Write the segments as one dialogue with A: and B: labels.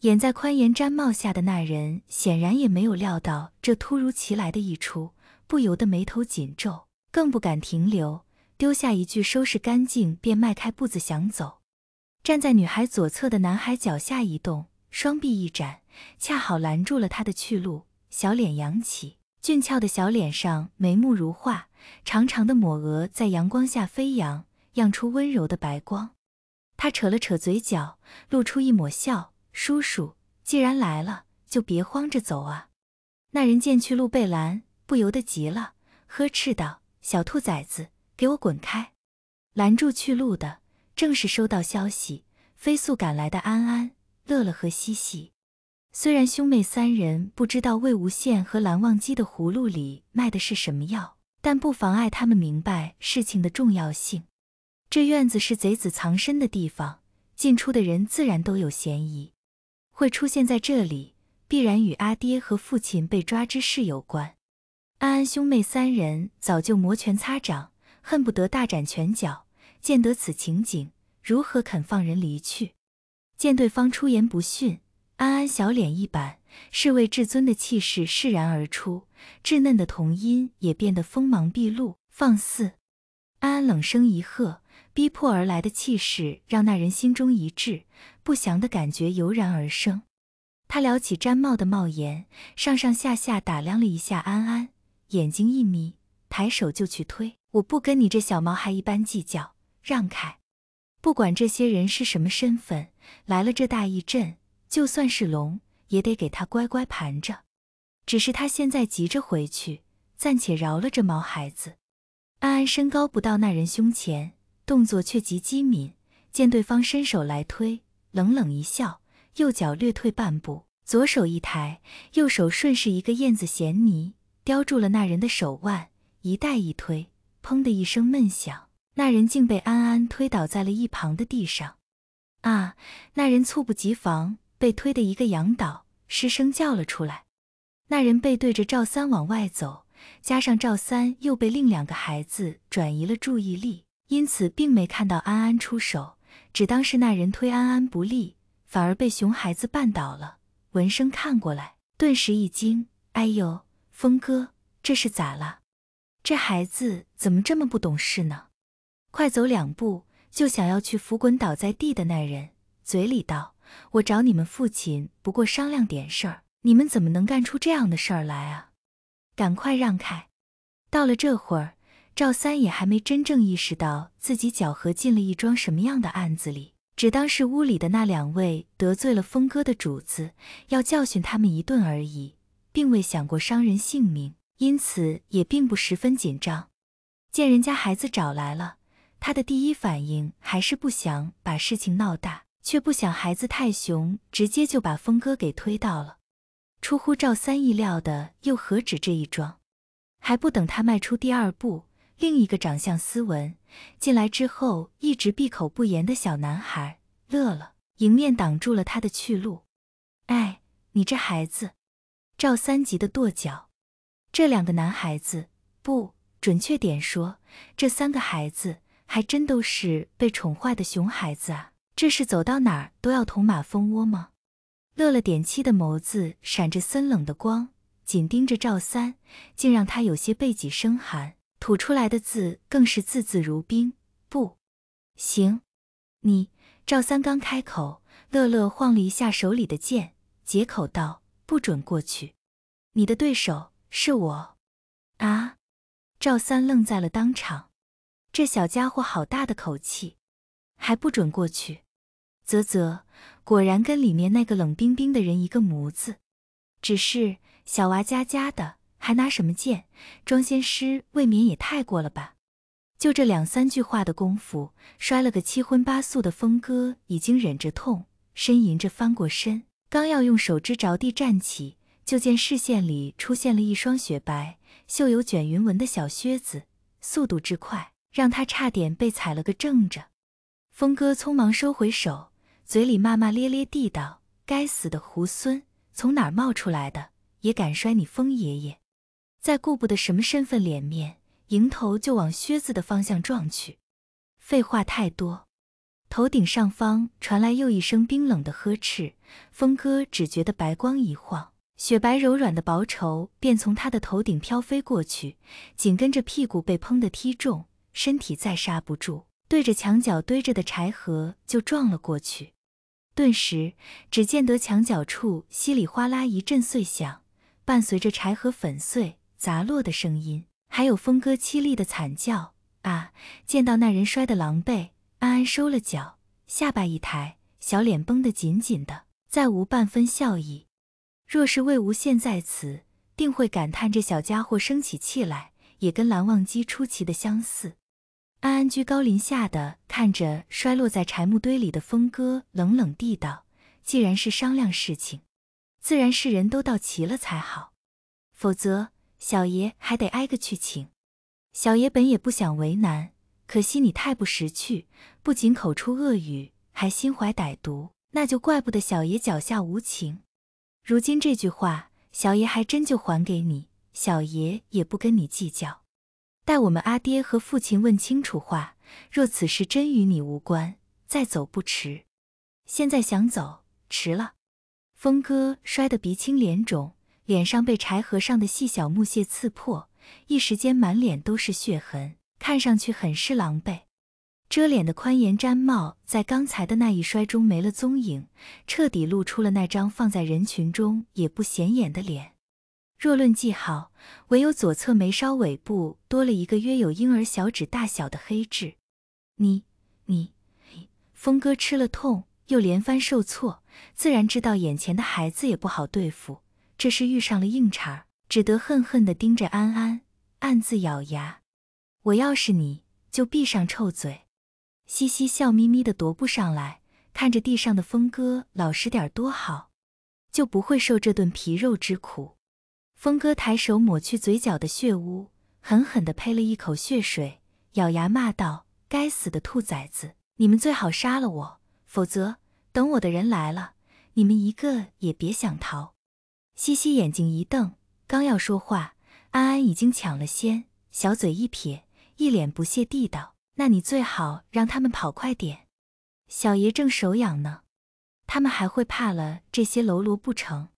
A: 掩在宽檐毡帽下的那人显然也没有料到这突如其来的一出，不由得眉头紧皱，更不敢停留，丢下一句“收拾干净”，便迈开步子想走。站在女孩左侧的男孩脚下一动，双臂一展，恰好拦住了他的去路。小脸扬起，俊俏的小脸上眉目如画，长长的抹额在阳光下飞扬，漾出温柔的白光。他扯了扯嘴角，露出一抹笑。叔叔，既然来了，就别慌着走啊！那人见去路被拦，不由得急了，呵斥道：“小兔崽子，给我滚开！”拦住去路的正是收到消息、飞速赶来的安安、乐乐和西西。虽然兄妹三人不知道魏无羡和蓝忘机的葫芦里卖的是什么药，但不妨碍他们明白事情的重要性。这院子是贼子藏身的地方，进出的人自然都有嫌疑。会出现在这里，必然与阿爹和父亲被抓之事有关。安安兄妹三人早就摩拳擦掌，恨不得大展拳脚。见得此情景，如何肯放人离去？见对方出言不逊，安安小脸一板，侍卫至尊的气势释然而出，稚嫩的童音也变得锋芒毕露。放肆！安安冷声一喝。逼迫而来的气势让那人心中一滞，不祥的感觉油然而生。他撩起毡帽的帽檐，上上下下打量了一下安安，眼睛一眯，抬手就去推：“我不跟你这小毛孩一般计较，让开！不管这些人是什么身份，来了这大一镇，就算是龙也得给他乖乖盘着。只是他现在急着回去，暂且饶了这毛孩子。”安安身高不到那人胸前。动作却极机敏，见对方伸手来推，冷冷一笑，右脚略退半步，左手一抬，右手顺势一个燕子衔泥，叼住了那人的手腕，一带一推，砰的一声闷响，那人竟被安安推倒在了一旁的地上。啊！那人猝不及防，被推的一个仰倒，失声叫了出来。那人背对着赵三往外走，加上赵三又被另两个孩子转移了注意力。因此，并没看到安安出手，只当是那人推安安不利，反而被熊孩子绊倒了。闻声看过来，顿时一惊：“哎呦，峰哥，这是咋了？这孩子怎么这么不懂事呢？”快走两步，就想要去扶滚倒在地的那人，嘴里道：“我找你们父亲，不过商量点事儿，你们怎么能干出这样的事儿来啊？赶快让开！”到了这会儿。赵三也还没真正意识到自己搅和进了一桩什么样的案子里，只当是屋里的那两位得罪了峰哥的主子，要教训他们一顿而已，并未想过伤人性命，因此也并不十分紧张。见人家孩子找来了，他的第一反应还是不想把事情闹大，却不想孩子太熊，直接就把峰哥给推到了。出乎赵三意料的又何止这一桩？还不等他迈出第二步。另一个长相斯文、进来之后一直闭口不言的小男孩乐乐，迎面挡住了他的去路。哎，你这孩子！赵三急得跺脚。这两个男孩子，不准确点说，这三个孩子还真都是被宠坏的熊孩子啊！这是走到哪儿都要捅马蜂窝吗？乐乐点漆的眸子闪着森冷的光，紧盯着赵三，竟让他有些背脊生寒。吐出来的字更是字字如冰，不行！你赵三刚开口，乐乐晃了一下手里的剑，接口道：“不准过去，你的对手是我。”啊！赵三愣在了当场，这小家伙好大的口气，还不准过去？啧啧，果然跟里面那个冷冰冰的人一个模子，只是小娃家家的。还拿什么剑？庄仙师未免也太过了吧！就这两三句话的功夫，摔了个七荤八素的。风哥已经忍着痛，呻吟着翻过身，刚要用手支着地站起，就见视线里出现了一双雪白、绣有卷云纹的小靴子，速度之快，让他差点被踩了个正着。风哥匆忙收回手，嘴里骂骂咧咧地道：“该死的猢狲，从哪儿冒出来的？也敢摔你风爷爷！”再顾不得什么身份脸面，迎头就往靴子的方向撞去。废话太多，头顶上方传来又一声冰冷的呵斥。风哥只觉得白光一晃，雪白柔软的薄绸便从他的头顶飘飞过去，紧跟着屁股被砰的踢中，身体再刹不住，对着墙角堆着的柴盒就撞了过去。顿时，只见得墙角处稀里哗啦一阵碎响，伴随着柴盒粉碎。砸落的声音，还有风哥凄厉的惨叫啊！见到那人摔得狼狈，安安收了脚，下巴一抬，小脸绷得紧紧的，再无半分笑意。若是魏无羡在此，定会感叹这小家伙生起气来也跟蓝忘机出奇的相似。安安居高临下的看着摔落在柴木堆里的风哥，冷冷地道：“既然是商量事情，自然是人都到齐了才好，否则。”小爷还得挨个去请。小爷本也不想为难，可惜你太不识趣，不仅口出恶语，还心怀歹毒，那就怪不得小爷脚下无情。如今这句话，小爷还真就还给你，小爷也不跟你计较。待我们阿爹和父亲问清楚话，若此事真与你无关，再走不迟。现在想走，迟了。峰哥摔得鼻青脸肿。脸上被柴禾上的细小木屑刺破，一时间满脸都是血痕，看上去很是狼狈。遮脸的宽檐毡帽在刚才的那一摔中没了踪影，彻底露出了那张放在人群中也不显眼的脸。若论记号，唯有左侧眉梢尾部多了一个约有婴儿小指大小的黑痣。你你，峰哥吃了痛，又连番受挫，自然知道眼前的孩子也不好对付。这是遇上了硬茬儿，只得恨恨的盯着安安，暗自咬牙。我要是你，就闭上臭嘴。西西笑眯眯的踱步上来，看着地上的峰哥，老实点儿多好，就不会受这顿皮肉之苦。峰哥抬手抹去嘴角的血污，狠狠的呸了一口血水，咬牙骂道：“该死的兔崽子！你们最好杀了我，否则等我的人来了，你们一个也别想逃。”西西眼睛一瞪，刚要说话，安安已经抢了先，小嘴一撇，一脸不屑地道：“那你最好让他们跑快点，小爷正手痒呢。他们还会怕了这些喽啰不成？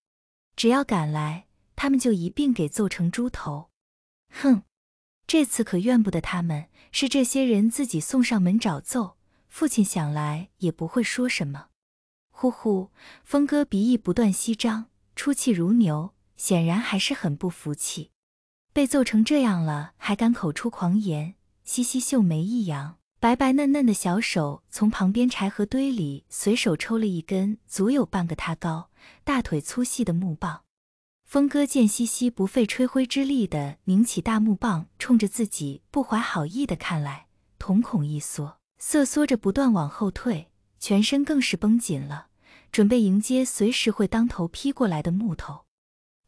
A: 只要敢来，他们就一并给揍成猪头！哼，这次可怨不得他们，是这些人自己送上门找揍。父亲想来也不会说什么。”呼呼，峰哥鼻翼不断翕张。出气如牛，显然还是很不服气。被揍成这样了，还敢口出狂言？西西秀眉一扬，白白嫩嫩的小手从旁边柴禾堆里随手抽了一根足有半个他高、大腿粗细的木棒。峰哥见西西不费吹灰之力的拧起大木棒，冲着自己不怀好意的看来，瞳孔一缩，瑟缩着不断往后退，全身更是绷紧了。准备迎接随时会当头劈过来的木头，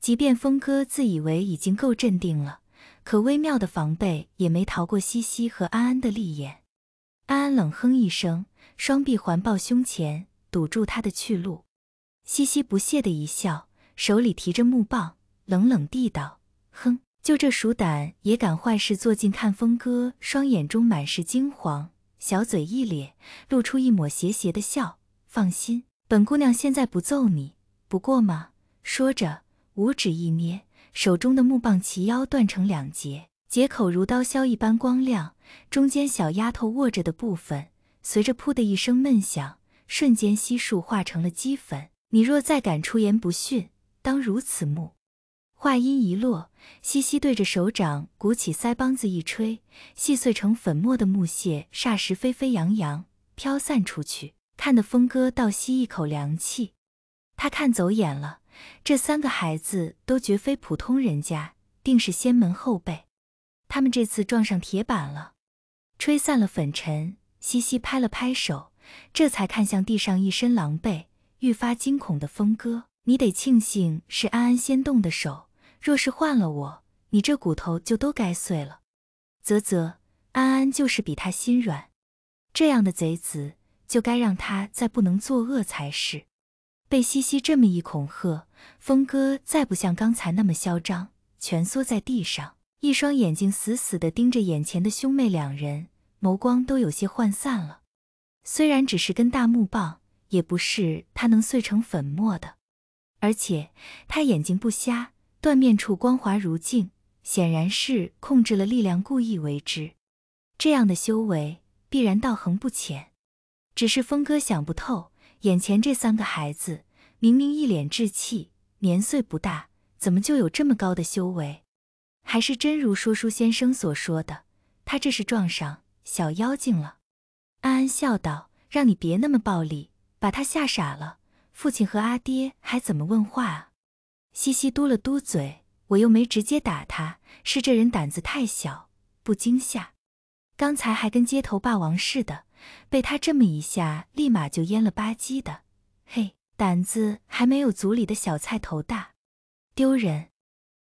A: 即便峰哥自以为已经够镇定了，可微妙的防备也没逃过西西和安安的利眼。安安冷哼一声，双臂环抱胸前，堵住他的去路。西西不屑的一笑，手里提着木棒，冷冷地道：“哼，就这鼠胆也敢坏事做尽？”看峰哥双眼中满是惊惶，小嘴一咧，露出一抹邪邪的笑。放心。本姑娘现在不揍你，不过嘛，说着五指一捏，手中的木棒齐腰断成两截，截口如刀削一般光亮，中间小丫头握着的部分，随着“噗”的一声闷响，瞬间悉数化成了齑粉。你若再敢出言不逊，当如此木。话音一落，西西对着手掌鼓起腮帮子一吹，细碎成粉末的木屑霎时飞飞扬扬飘散出去。看得峰哥倒吸一口凉气，他看走眼了，这三个孩子都绝非普通人家，定是先门后辈。他们这次撞上铁板了。吹散了粉尘，西西拍了拍手，这才看向地上一身狼狈、愈发惊恐的峰哥：“你得庆幸是安安先动的手，若是换了我，你这骨头就都该碎了。”啧啧，安安就是比他心软。这样的贼子。就该让他再不能作恶才是。被西西这么一恐吓，峰哥再不像刚才那么嚣张，蜷缩在地上，一双眼睛死死地盯着眼前的兄妹两人，眸光都有些涣散了。虽然只是根大木棒，也不是他能碎成粉末的。而且他眼睛不瞎，断面处光滑如镜，显然是控制了力量故意为之。这样的修为，必然道行不浅。只是峰哥想不透，眼前这三个孩子明明一脸稚气，年岁不大，怎么就有这么高的修为？还是真如说书先生所说的，他这是撞上小妖精了。安安笑道：“让你别那么暴力，把他吓傻了，父亲和阿爹还怎么问话啊？”西西嘟了嘟嘴：“我又没直接打他，是这人胆子太小，不惊吓。刚才还跟街头霸王似的。”被他这么一下，立马就蔫了吧唧的，嘿，胆子还没有组里的小菜头大，丢人。